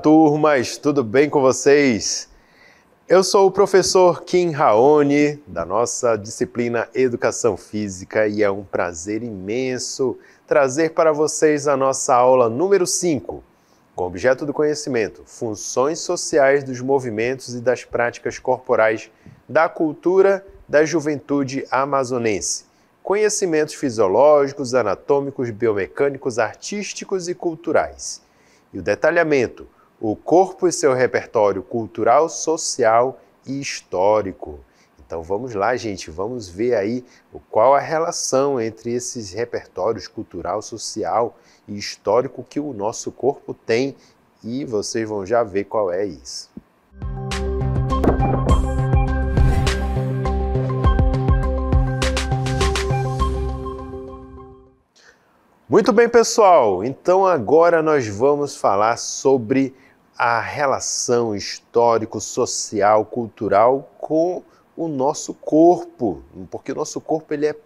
turmas, tudo bem com vocês? Eu sou o professor Kim Raoni, da nossa disciplina Educação Física, e é um prazer imenso trazer para vocês a nossa aula número 5, com objeto do conhecimento, funções sociais dos movimentos e das práticas corporais da cultura da juventude amazonense conhecimentos fisiológicos, anatômicos, biomecânicos, artísticos e culturais. E o detalhamento o corpo e seu repertório cultural, social e histórico. Então vamos lá, gente, vamos ver aí qual a relação entre esses repertórios cultural, social e histórico que o nosso corpo tem e vocês vão já ver qual é isso. Muito bem, pessoal. Então agora nós vamos falar sobre a relação histórico-social, cultural com o nosso corpo, porque o nosso corpo ele é,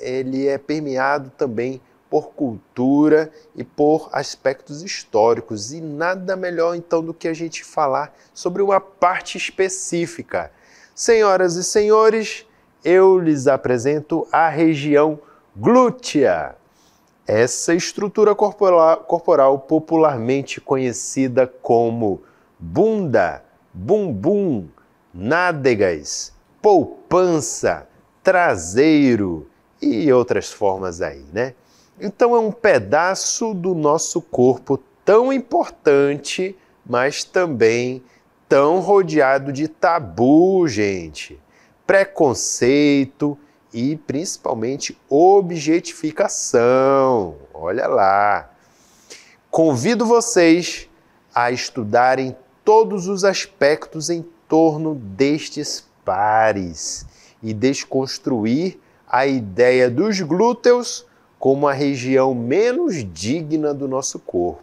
ele é permeado também por cultura e por aspectos históricos. E nada melhor então do que a gente falar sobre uma parte específica. Senhoras e senhores, eu lhes apresento a região glútea essa estrutura corporal, popularmente conhecida como bunda, bumbum, nádegas, poupança, traseiro e outras formas aí, né? Então é um pedaço do nosso corpo tão importante, mas também tão rodeado de tabu, gente. Preconceito, e principalmente objetificação. Olha lá. Convido vocês a estudarem todos os aspectos em torno destes pares e desconstruir a ideia dos glúteos como a região menos digna do nosso corpo.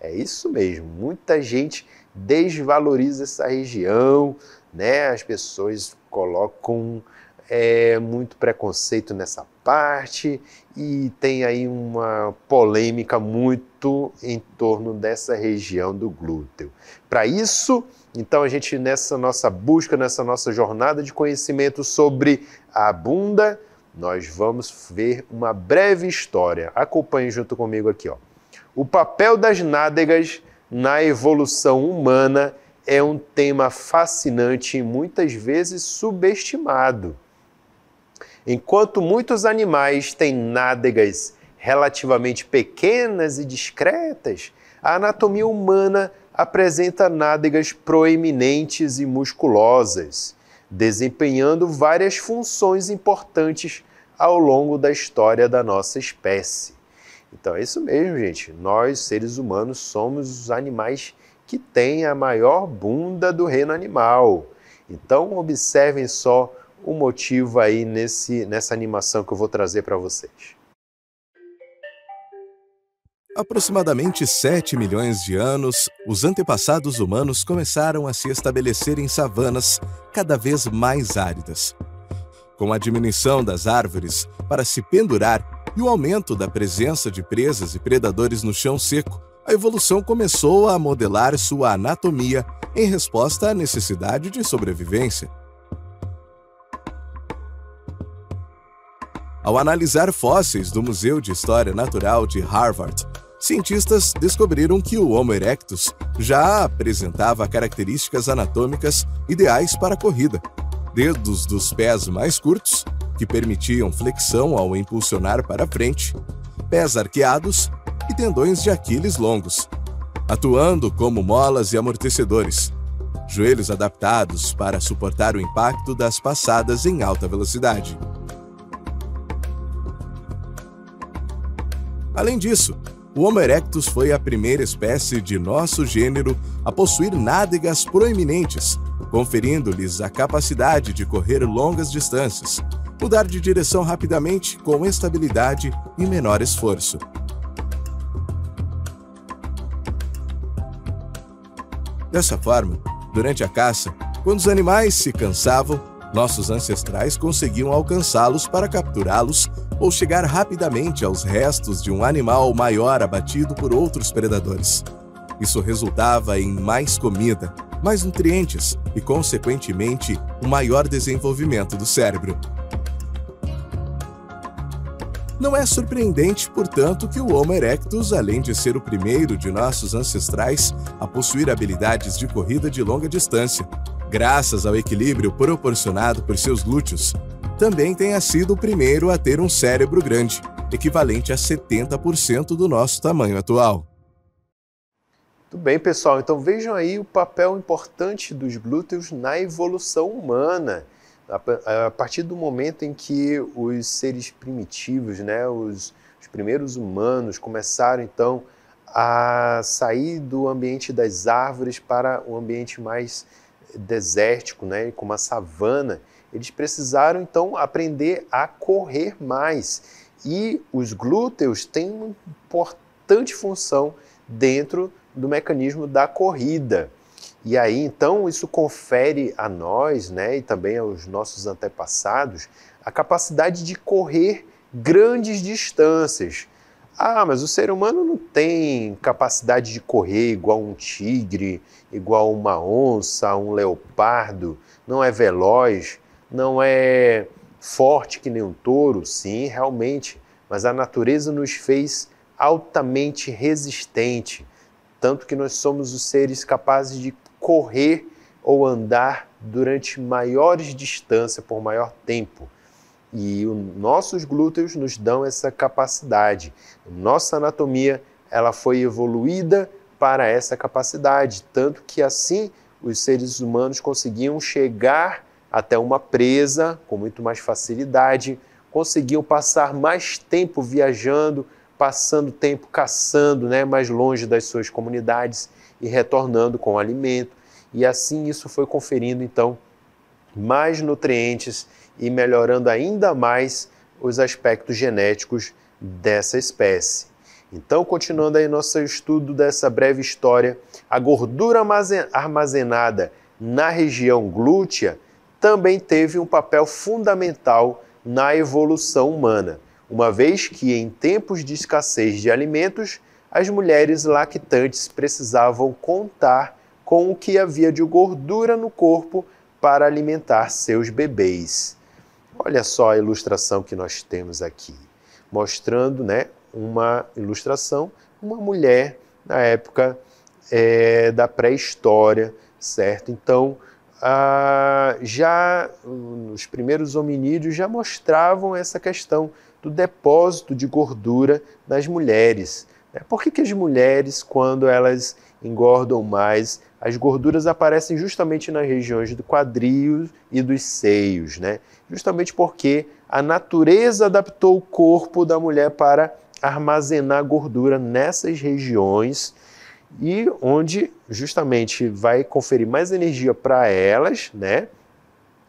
É isso mesmo, muita gente desvaloriza essa região, né? As pessoas colocam é, muito preconceito nessa parte e tem aí uma polêmica muito em torno dessa região do glúteo. Para isso, então a gente nessa nossa busca, nessa nossa jornada de conhecimento sobre a bunda, nós vamos ver uma breve história. Acompanhe junto comigo aqui, ó. O papel das nádegas na evolução humana é um tema fascinante e muitas vezes subestimado. Enquanto muitos animais têm nádegas relativamente pequenas e discretas, a anatomia humana apresenta nádegas proeminentes e musculosas, desempenhando várias funções importantes ao longo da história da nossa espécie. Então é isso mesmo, gente. Nós, seres humanos, somos os animais que têm a maior bunda do reino animal. Então observem só o motivo aí nesse, nessa animação que eu vou trazer para vocês. Aproximadamente 7 milhões de anos, os antepassados humanos começaram a se estabelecer em savanas cada vez mais áridas. Com a diminuição das árvores para se pendurar e o aumento da presença de presas e predadores no chão seco, a evolução começou a modelar sua anatomia em resposta à necessidade de sobrevivência. Ao analisar fósseis do Museu de História Natural de Harvard, cientistas descobriram que o Homo erectus já apresentava características anatômicas ideais para a corrida. Dedos dos pés mais curtos, que permitiam flexão ao impulsionar para frente, pés arqueados e tendões de Aquiles longos, atuando como molas e amortecedores, joelhos adaptados para suportar o impacto das passadas em alta velocidade. Além disso, o Homo erectus foi a primeira espécie de nosso gênero a possuir nádegas proeminentes, conferindo-lhes a capacidade de correr longas distâncias, mudar de direção rapidamente com estabilidade e menor esforço. Dessa forma, durante a caça, quando os animais se cansavam, nossos ancestrais conseguiam alcançá-los para capturá-los ou chegar rapidamente aos restos de um animal maior abatido por outros predadores. Isso resultava em mais comida, mais nutrientes e, consequentemente, um maior desenvolvimento do cérebro. Não é surpreendente, portanto, que o Homo erectus, além de ser o primeiro de nossos ancestrais a possuir habilidades de corrida de longa distância, graças ao equilíbrio proporcionado por seus glúteos, também tenha sido o primeiro a ter um cérebro grande, equivalente a 70% do nosso tamanho atual. Tudo bem, pessoal. Então vejam aí o papel importante dos glúteos na evolução humana. A partir do momento em que os seres primitivos, né, os, os primeiros humanos, começaram então a sair do ambiente das árvores para um ambiente mais desértico, né, como a savana, eles precisaram então aprender a correr mais. E os glúteos têm uma importante função dentro do mecanismo da corrida. E aí, então, isso confere a nós, né, e também aos nossos antepassados, a capacidade de correr grandes distâncias. Ah, mas o ser humano não tem capacidade de correr igual um tigre, igual uma onça, um leopardo, não é veloz não é forte que nem um touro, sim, realmente, mas a natureza nos fez altamente resistente, tanto que nós somos os seres capazes de correr ou andar durante maiores distâncias por maior tempo. E os nossos glúteos nos dão essa capacidade. Nossa anatomia, ela foi evoluída para essa capacidade, tanto que assim os seres humanos conseguiam chegar até uma presa com muito mais facilidade, conseguiam passar mais tempo viajando, passando tempo caçando, né, mais longe das suas comunidades e retornando com alimento. E assim isso foi conferindo então mais nutrientes e melhorando ainda mais os aspectos genéticos dessa espécie. Então, continuando aí nosso estudo dessa breve história, a gordura armazenada na região glútea também teve um papel fundamental na evolução humana, uma vez que em tempos de escassez de alimentos, as mulheres lactantes precisavam contar com o que havia de gordura no corpo para alimentar seus bebês. Olha só a ilustração que nós temos aqui, mostrando né, uma ilustração, uma mulher na época é, da pré-história, certo? Então, ah, já nos primeiros hominídeos já mostravam essa questão do depósito de gordura nas mulheres. Né? Por que, que as mulheres, quando elas engordam mais, as gorduras aparecem justamente nas regiões do quadril e dos seios, né? Justamente porque a natureza adaptou o corpo da mulher para armazenar gordura nessas regiões e onde justamente vai conferir mais energia para elas, né?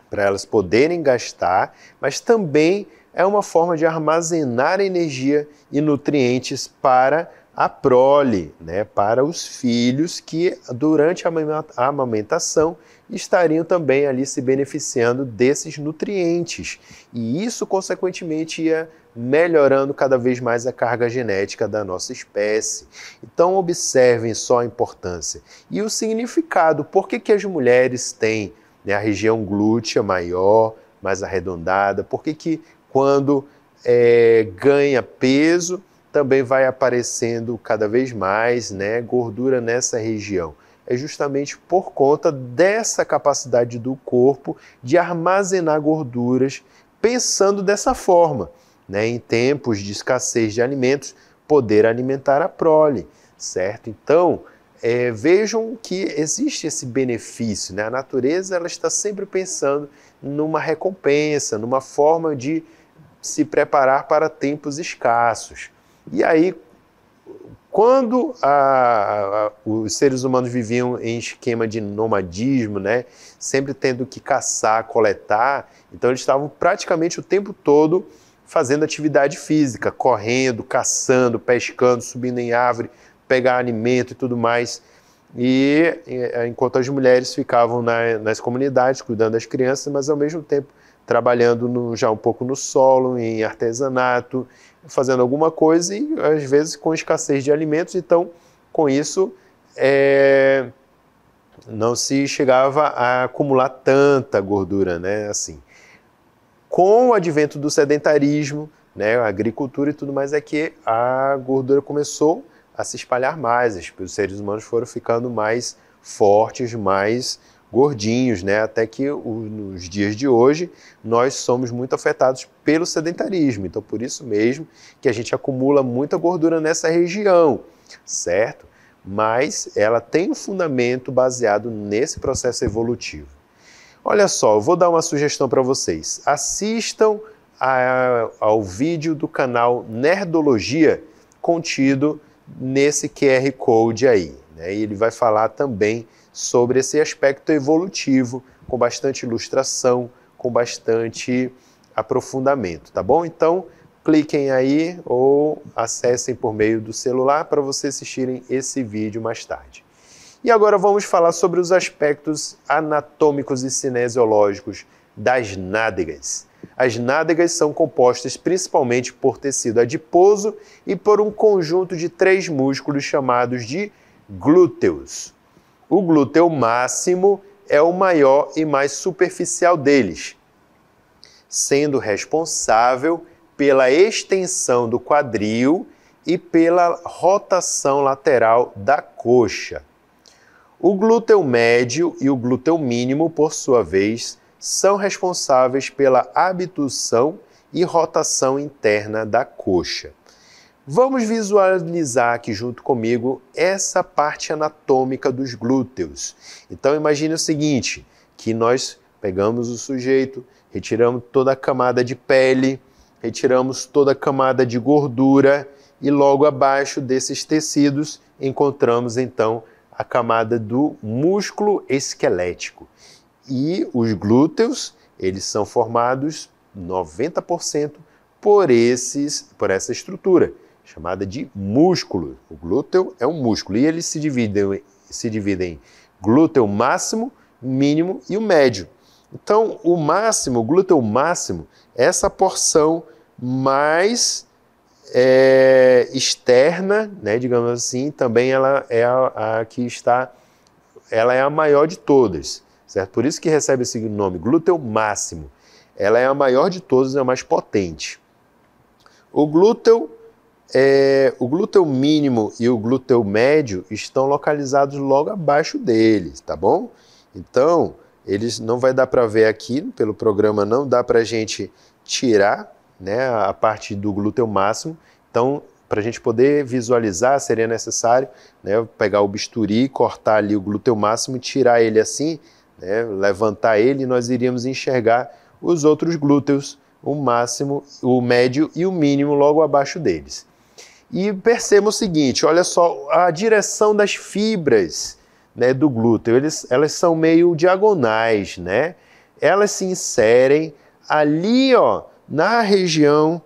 Para elas poderem gastar, mas também é uma forma de armazenar energia e nutrientes para a prole, né? Para os filhos que durante a amamentação estariam também ali se beneficiando desses nutrientes. E isso, consequentemente, ia melhorando cada vez mais a carga genética da nossa espécie. Então, observem só a importância e o significado. Por que, que as mulheres têm né, a região glútea maior, mais arredondada? Por que, que quando é, ganha peso, também vai aparecendo cada vez mais né, gordura nessa região. É justamente por conta dessa capacidade do corpo de armazenar gorduras pensando dessa forma né, em tempos de escassez de alimentos, poder alimentar a prole, certo? Então, é, vejam que existe esse benefício, né? A natureza ela está sempre pensando numa recompensa, numa forma de se preparar para tempos escassos. E aí, quando a, a, os seres humanos viviam em esquema de nomadismo, né, sempre tendo que caçar, coletar, então eles estavam praticamente o tempo todo fazendo atividade física, correndo, caçando, pescando, subindo em árvore, pegar alimento e tudo mais. E é, enquanto as mulheres ficavam na, nas comunidades cuidando das crianças, mas ao mesmo tempo trabalhando no, já um pouco no solo, em artesanato, fazendo alguma coisa e às vezes com escassez de alimentos. Então, com isso, é, não se chegava a acumular tanta gordura, né? Assim com o advento do sedentarismo, né, a agricultura e tudo mais, é que a gordura começou a se espalhar mais. Os seres humanos foram ficando mais fortes, mais gordinhos, né? Até que nos dias de hoje nós somos muito afetados pelo sedentarismo. Então, por isso mesmo que a gente acumula muita gordura nessa região, certo? Mas ela tem um fundamento baseado nesse processo evolutivo. Olha só, eu vou dar uma sugestão para vocês. Assistam a, ao vídeo do canal Nerdologia contido nesse QR Code aí. Né? E ele vai falar também sobre esse aspecto evolutivo, com bastante ilustração, com bastante aprofundamento, tá bom? Então, cliquem aí ou acessem por meio do celular para vocês assistirem esse vídeo mais tarde. E agora vamos falar sobre os aspectos anatômicos e cinesiológicos das nádegas. As nádegas são compostas principalmente por tecido adiposo e por um conjunto de três músculos chamados de glúteos. O glúteo máximo é o maior e mais superficial deles, sendo responsável pela extensão do quadril e pela rotação lateral da coxa. O glúteo médio e o glúteo mínimo, por sua vez, são responsáveis pela abdução e rotação interna da coxa. Vamos visualizar aqui junto comigo essa parte anatômica dos glúteos. Então imagine o seguinte, que nós pegamos o sujeito, retiramos toda a camada de pele, retiramos toda a camada de gordura e logo abaixo desses tecidos encontramos então a camada do músculo esquelético. E os glúteos, eles são formados 90% por, esses, por essa estrutura, chamada de músculo. O glúteo é um músculo e eles se dividem, se dividem em glúteo máximo, mínimo e o médio. Então, o máximo, o glúteo máximo, é essa porção mais é, externa, né, digamos assim, também ela é a, a, que está, ela é a maior de todas, certo? Por isso que recebe esse nome, glúteo máximo. Ela é a maior de todas, é a mais potente. O glúteo, é, o glúteo mínimo e o glúteo médio estão localizados logo abaixo deles, tá bom? Então, eles não vai dar para ver aqui, pelo programa não dá para gente tirar né, a parte do glúteo máximo. Então, para a gente poder visualizar, seria necessário né, pegar o bisturi, cortar ali o glúteo máximo, tirar ele assim, né, levantar ele, e nós iríamos enxergar os outros glúteos, o máximo, o médio e o mínimo logo abaixo deles. E perceba o seguinte, olha só a direção das fibras né, do glúteo, eles, elas são meio diagonais, né? Elas se inserem ali, ó, na região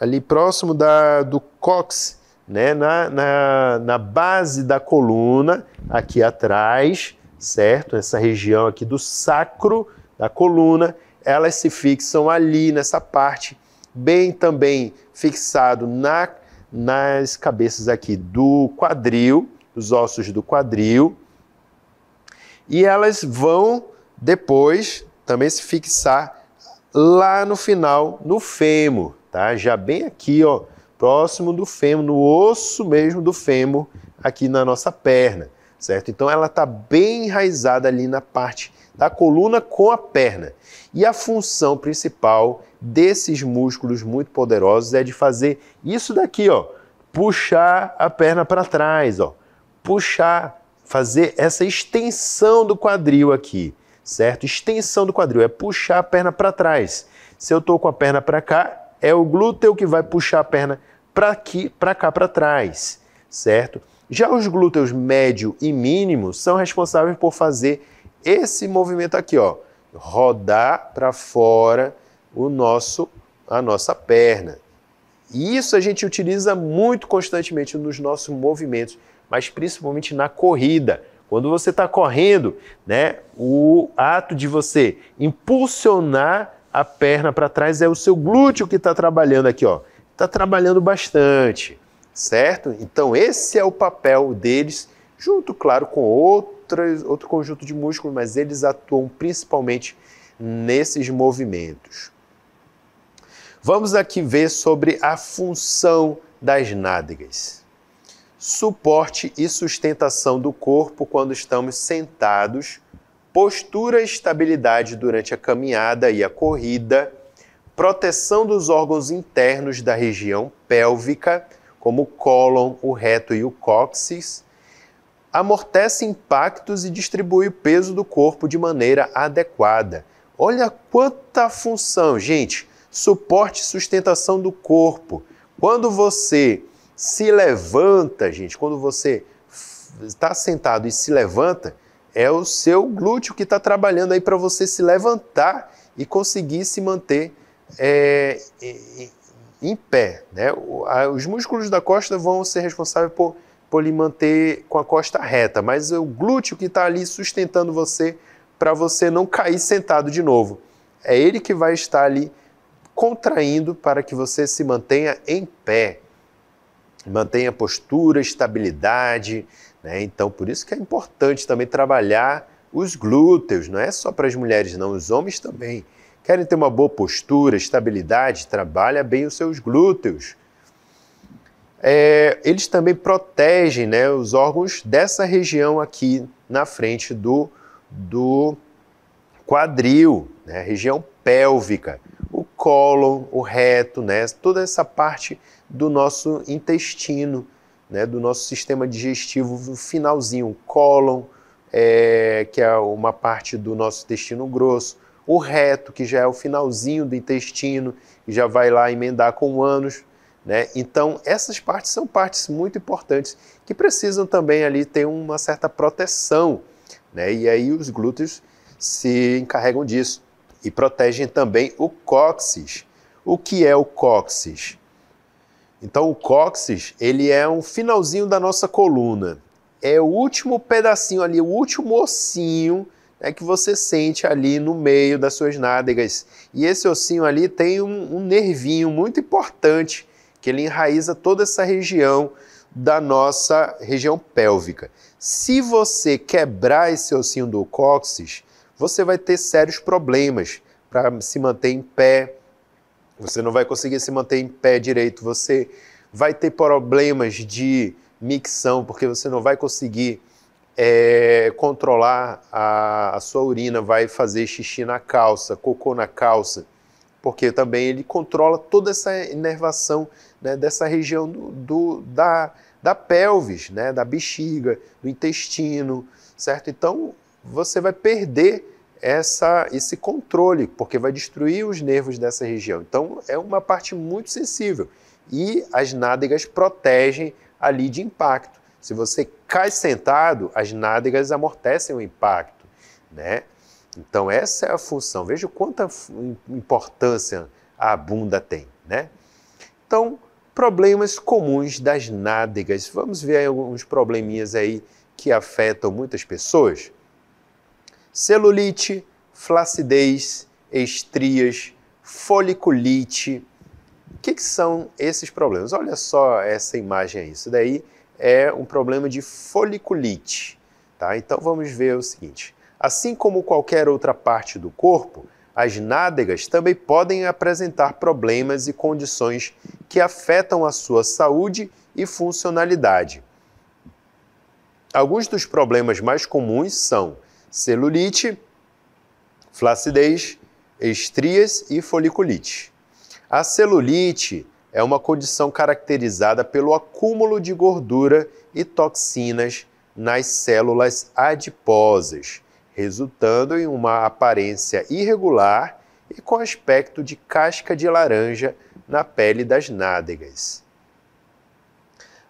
ali próximo da, do cox, né, na, na, na base da coluna, aqui atrás, certo? Essa região aqui do sacro da coluna, elas se fixam ali nessa parte, bem também fixado na, nas cabeças aqui do quadril, dos ossos do quadril, e elas vão depois também se fixar lá no final, no fêmur, tá? Já bem aqui, ó, próximo do fêmur, no osso mesmo do fêmur, aqui na nossa perna, certo? Então ela está bem enraizada ali na parte da coluna com a perna. E a função principal desses músculos muito poderosos é de fazer isso daqui, ó, puxar a perna para trás, ó, puxar, fazer essa extensão do quadril aqui certo? Extensão do quadril é puxar a perna para trás. Se eu estou com a perna para cá, é o glúteo que vai puxar a perna para aqui, para cá, para trás, certo? Já os glúteos médio e mínimo são responsáveis por fazer esse movimento aqui, ó, rodar para fora o nosso a nossa perna. E isso a gente utiliza muito constantemente nos nossos movimentos, mas principalmente na corrida. Quando você está correndo, né, o ato de você impulsionar a perna para trás é o seu glúteo que está trabalhando aqui, ó. Está trabalhando bastante, certo? Então esse é o papel deles, junto, claro, com outras, outro conjunto de músculos, mas eles atuam principalmente nesses movimentos. Vamos aqui ver sobre a função das nádegas suporte e sustentação do corpo quando estamos sentados, postura e estabilidade durante a caminhada e a corrida, proteção dos órgãos internos da região pélvica, como o cólon, o reto e o cóccix, amortece impactos e distribui o peso do corpo de maneira adequada. Olha quanta função, gente! Suporte e sustentação do corpo. Quando você se levanta, gente, quando você está sentado e se levanta, é o seu glúteo que está trabalhando aí para você se levantar e conseguir se manter é, em pé. Né? Os músculos da costa vão ser responsáveis por, por lhe manter com a costa reta, mas é o glúteo que está ali sustentando você para você não cair sentado de novo. É ele que vai estar ali contraindo para que você se mantenha em pé mantenha postura, estabilidade. Né? Então, por isso que é importante também trabalhar os glúteos, não é só para as mulheres, não, os homens também. Querem ter uma boa postura, estabilidade, trabalha bem os seus glúteos. É, eles também protegem né, os órgãos dessa região aqui na frente do, do quadril, né, região pélvica cólon, o reto, né? toda essa parte do nosso intestino, né? do nosso sistema digestivo, o finalzinho, o cólon, é, que é uma parte do nosso intestino grosso, o reto, que já é o finalzinho do intestino, e já vai lá emendar com o ânus. Né? Então, essas partes são partes muito importantes que precisam também ali ter uma certa proteção. Né? E aí os glúteos se encarregam disso e protegem também o cóccix. O que é o cóccix? Então o cóccix, ele é um finalzinho da nossa coluna. É o último pedacinho ali, o último ossinho né, que você sente ali no meio das suas nádegas. E esse ossinho ali tem um, um nervinho muito importante, que ele enraiza toda essa região da nossa região pélvica. Se você quebrar esse ossinho do cóccix, você vai ter sérios problemas para se manter em pé. Você não vai conseguir se manter em pé direito. Você vai ter problemas de micção, porque você não vai conseguir é, controlar a, a, sua urina, vai fazer xixi na calça, cocô na calça, porque também ele controla toda essa inervação né, dessa região do, do, da, da pelvis, né, da bexiga, do intestino, certo? Então, você vai perder essa, esse controle, porque vai destruir os nervos dessa região. Então, é uma parte muito sensível. E as nádegas protegem ali de impacto. Se você cai sentado, as nádegas amortecem o impacto, né? Então, essa é a função. Veja quanta importância a bunda tem, né? Então, problemas comuns das nádegas. Vamos ver alguns probleminhas aí que afetam muitas pessoas celulite, flacidez, estrias, foliculite. O que, que são esses problemas? Olha só essa imagem aí. Isso daí é um problema de foliculite. Tá? Então vamos ver o seguinte: assim como qualquer outra parte do corpo, as nádegas também podem apresentar problemas e condições que afetam a sua saúde e funcionalidade. Alguns dos problemas mais comuns são celulite, flacidez, estrias e foliculite. A celulite é uma condição caracterizada pelo acúmulo de gordura e toxinas nas células adiposas, resultando em uma aparência irregular e com aspecto de casca de laranja na pele das nádegas.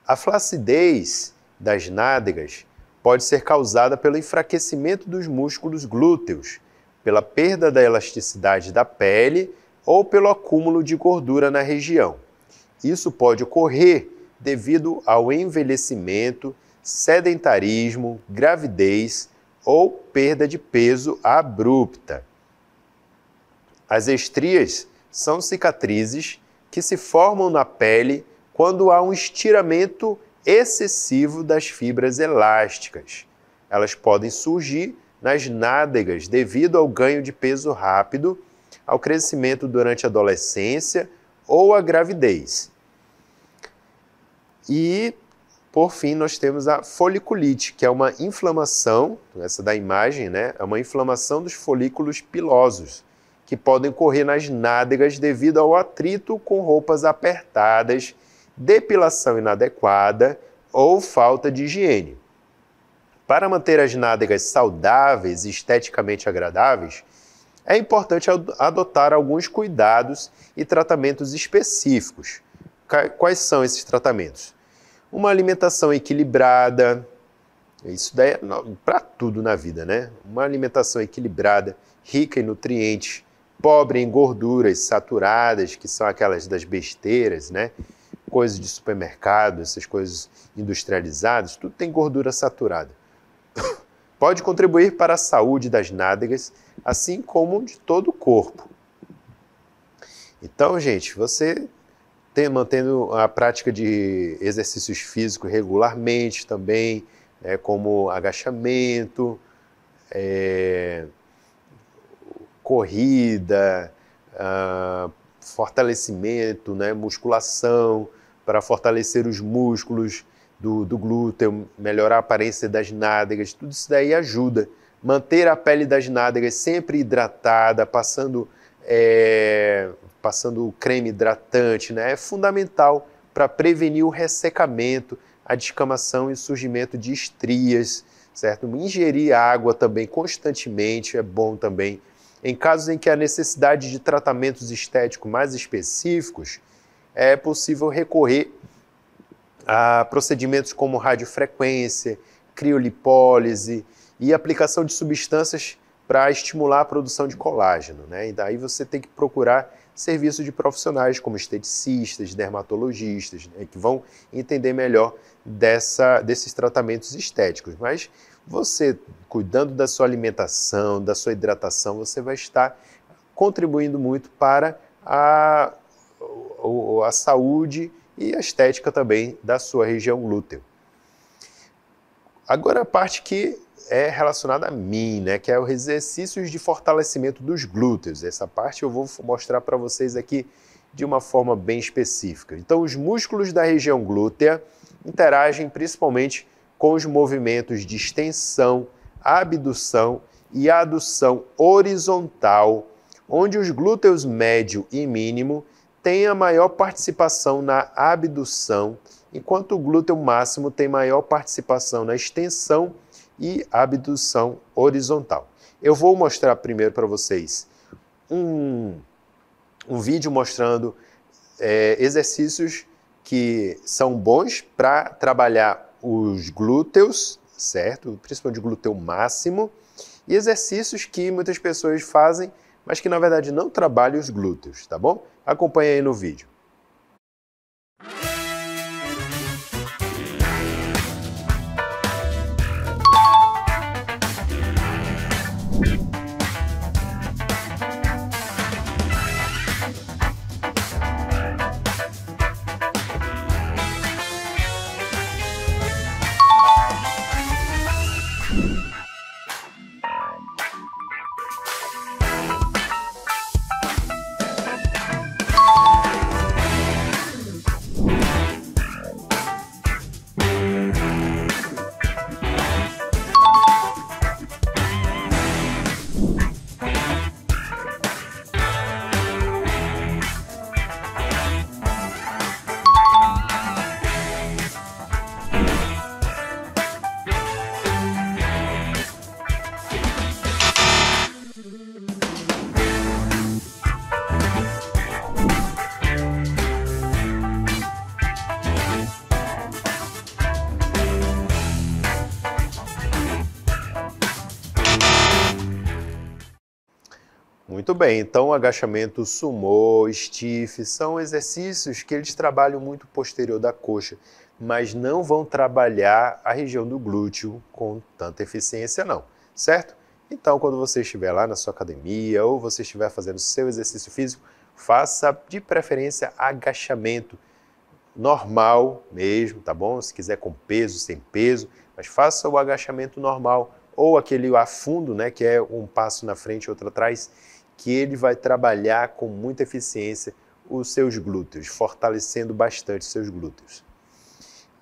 A flacidez das nádegas pode ser causada pelo enfraquecimento dos músculos glúteos, pela perda da elasticidade da pele ou pelo acúmulo de gordura na região. Isso pode ocorrer devido ao envelhecimento, sedentarismo, gravidez ou perda de peso abrupta. As estrias são cicatrizes que se formam na pele quando há um estiramento excessivo das fibras elásticas. Elas podem surgir nas nádegas devido ao ganho de peso rápido, ao crescimento durante a adolescência ou a gravidez. E, por fim, nós temos a foliculite, que é uma inflamação, essa da imagem, né? É uma inflamação dos folículos pilosos, que podem ocorrer nas nádegas devido ao atrito com roupas apertadas depilação inadequada ou falta de higiene. Para manter as nádegas saudáveis e esteticamente agradáveis, é importante adotar alguns cuidados e tratamentos específicos. Quais são esses tratamentos? Uma alimentação equilibrada, isso daí é para tudo na vida, né? Uma alimentação equilibrada, rica em nutrientes, pobre em gorduras saturadas, que são aquelas das besteiras, né? coisas de supermercado, essas coisas industrializadas, tudo tem gordura saturada. Pode contribuir para a saúde das nádegas, assim como de todo o corpo. Então, gente, você tem, mantendo a prática de exercícios físicos regularmente também, né, como agachamento, é, corrida, ah, fortalecimento, né, musculação, para fortalecer os músculos do, do glúteo, melhorar a aparência das nádegas, tudo isso daí ajuda. Manter a pele das nádegas sempre hidratada, passando, é, passando creme hidratante, né? é fundamental para prevenir o ressecamento, a descamação e o surgimento de estrias, certo? Ingerir água também constantemente é bom também. Em casos em que há necessidade de tratamentos estéticos mais específicos, é possível recorrer a procedimentos como radiofrequência, criolipólise e aplicação de substâncias para estimular a produção de colágeno. Né? E daí você tem que procurar serviço de profissionais como esteticistas, dermatologistas, né, que vão entender melhor dessa, desses tratamentos estéticos. Mas você, cuidando da sua alimentação, da sua hidratação, você vai estar contribuindo muito para a a saúde e a estética também da sua região glúteo. Agora a parte que é relacionada a mim, né, que é os exercícios de fortalecimento dos glúteos. Essa parte eu vou mostrar para vocês aqui de uma forma bem específica. Então, os músculos da região glútea interagem principalmente com os movimentos de extensão, abdução e adução horizontal, onde os glúteos médio e mínimo tem a maior participação na abdução, enquanto o glúteo máximo tem maior participação na extensão e abdução horizontal. Eu vou mostrar primeiro para vocês um, um vídeo mostrando é, exercícios que são bons para trabalhar os glúteos, certo? Principalmente o glúteo máximo, e exercícios que muitas pessoas fazem, mas que na verdade não trabalham os glúteos, tá bom? Acompanhe aí no vídeo. Muito bem, então agachamento sumô, stiff, são exercícios que eles trabalham muito posterior da coxa, mas não vão trabalhar a região do glúteo com tanta eficiência não, certo? Então quando você estiver lá na sua academia ou você estiver fazendo seu exercício físico, faça de preferência agachamento normal mesmo, tá bom? Se quiser com peso, sem peso, mas faça o agachamento normal ou aquele afundo, né, que é um passo na frente e outro atrás que ele vai trabalhar com muita eficiência os seus glúteos, fortalecendo bastante seus glúteos.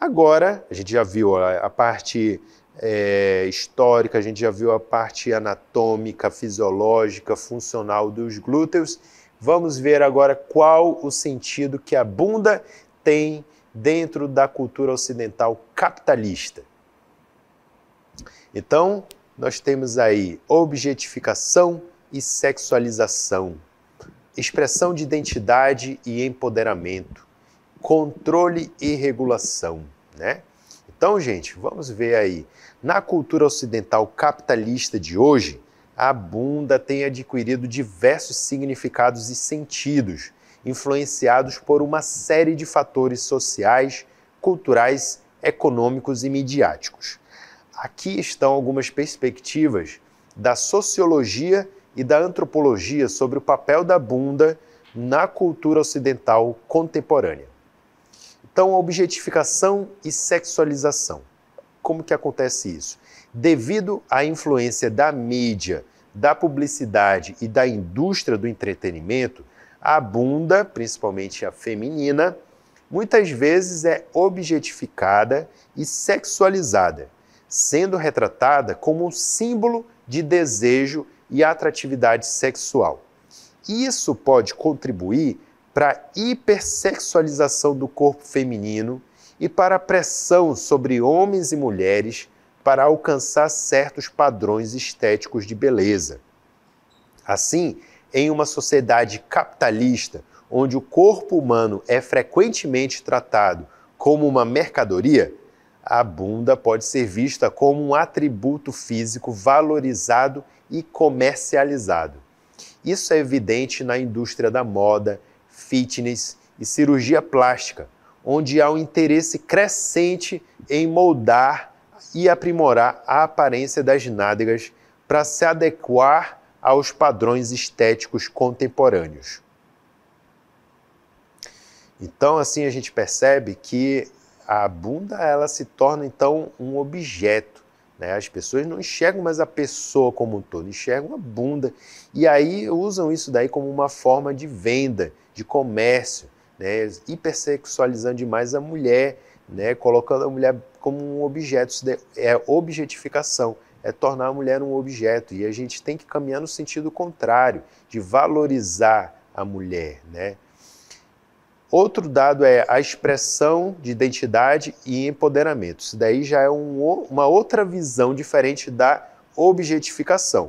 Agora, a gente já viu a, a parte é, histórica, a gente já viu a parte anatômica, fisiológica, funcional dos glúteos. Vamos ver agora qual o sentido que a bunda tem dentro da cultura ocidental capitalista. Então, nós temos aí objetificação, e sexualização, expressão de identidade e empoderamento, controle e regulação, né? Então, gente, vamos ver aí. Na cultura ocidental capitalista de hoje, a bunda tem adquirido diversos significados e sentidos, influenciados por uma série de fatores sociais, culturais, econômicos e midiáticos. Aqui estão algumas perspectivas da sociologia e da antropologia sobre o papel da bunda na cultura ocidental contemporânea. Então, objetificação e sexualização. Como que acontece isso? Devido à influência da mídia, da publicidade e da indústria do entretenimento, a bunda, principalmente a feminina, muitas vezes é objetificada e sexualizada, sendo retratada como um símbolo de desejo e atratividade sexual. Isso pode contribuir para a hipersexualização do corpo feminino e para a pressão sobre homens e mulheres para alcançar certos padrões estéticos de beleza. Assim, em uma sociedade capitalista, onde o corpo humano é frequentemente tratado como uma mercadoria, a bunda pode ser vista como um atributo físico valorizado e comercializado. Isso é evidente na indústria da moda, fitness e cirurgia plástica, onde há um interesse crescente em moldar e aprimorar a aparência das nádegas para se adequar aos padrões estéticos contemporâneos. Então, assim a gente percebe que a bunda ela se torna então um objeto né? As pessoas não enxergam mais a pessoa como um todo, enxergam a bunda. E aí usam isso daí como uma forma de venda, de comércio, né? hipersexualizando demais a mulher, né? colocando a mulher como um objeto. Isso é objetificação, é tornar a mulher um objeto. E a gente tem que caminhar no sentido contrário, de valorizar a mulher, né? Outro dado é a expressão de identidade e empoderamento. Isso daí já é um, uma outra visão diferente da objetificação.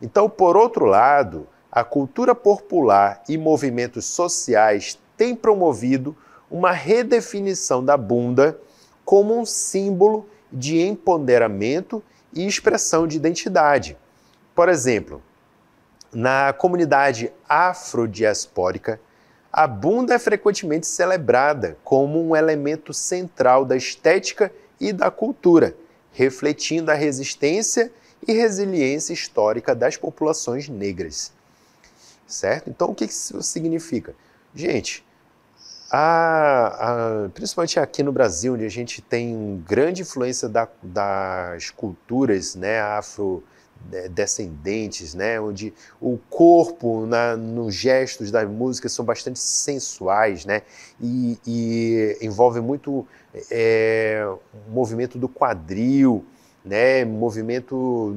Então, por outro lado, a cultura popular e movimentos sociais têm promovido uma redefinição da bunda como um símbolo de empoderamento e expressão de identidade. Por exemplo, na comunidade afrodiaspórica, a bunda é frequentemente celebrada como um elemento central da estética e da cultura, refletindo a resistência e resiliência histórica das populações negras. Certo? Então, o que isso significa? Gente, a, a, principalmente aqui no Brasil, onde a gente tem grande influência da, das culturas né, afro americanas descendentes, né? onde o corpo na, nos gestos da música são bastante sensuais né? e, e envolve muito é, movimento do quadril, né? movimento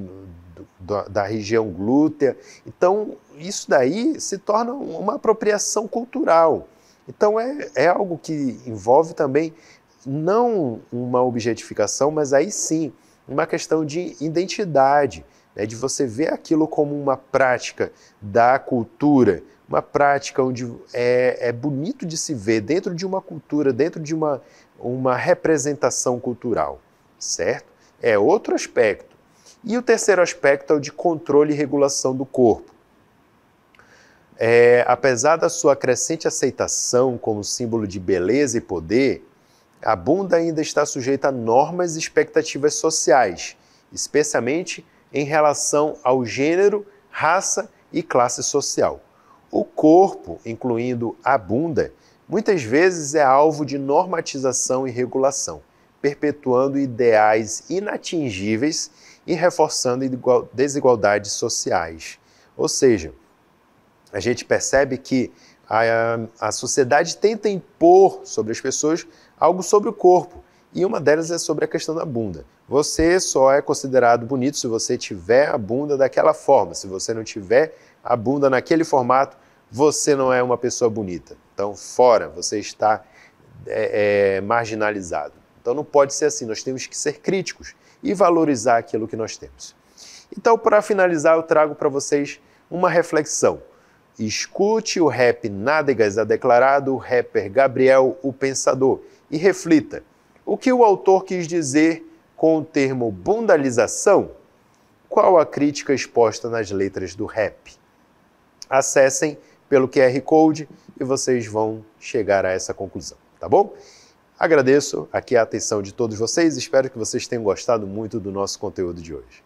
do, da, da região glútea. Então, isso daí se torna uma apropriação cultural. Então, é, é algo que envolve também não uma objetificação, mas aí sim uma questão de identidade né, de você ver aquilo como uma prática da cultura, uma prática onde é, é bonito de se ver dentro de uma cultura, dentro de uma, uma representação cultural, certo? É outro aspecto. E o terceiro aspecto é o de controle e regulação do corpo. É, apesar da sua crescente aceitação como símbolo de beleza e poder, a bunda ainda está sujeita a normas e expectativas sociais, especialmente em relação ao gênero, raça e classe social. O corpo, incluindo a bunda, muitas vezes é alvo de normatização e regulação, perpetuando ideais inatingíveis e reforçando desigualdades sociais. Ou seja, a gente percebe que a, a sociedade tenta impor sobre as pessoas algo sobre o corpo, e uma delas é sobre a questão da bunda. Você só é considerado bonito se você tiver a bunda daquela forma. Se você não tiver a bunda naquele formato, você não é uma pessoa bonita. Então, fora, você está é, é, marginalizado. Então, não pode ser assim. Nós temos que ser críticos e valorizar aquilo que nós temos. Então, para finalizar, eu trago para vocês uma reflexão. Escute o rap Nádegas a Declarado, o rapper Gabriel o Pensador, e reflita o que o autor quis dizer com o termo bundalização? Qual a crítica exposta nas letras do rap? Acessem pelo QR Code e vocês vão chegar a essa conclusão, tá bom? Agradeço aqui a atenção de todos vocês, espero que vocês tenham gostado muito do nosso conteúdo de hoje.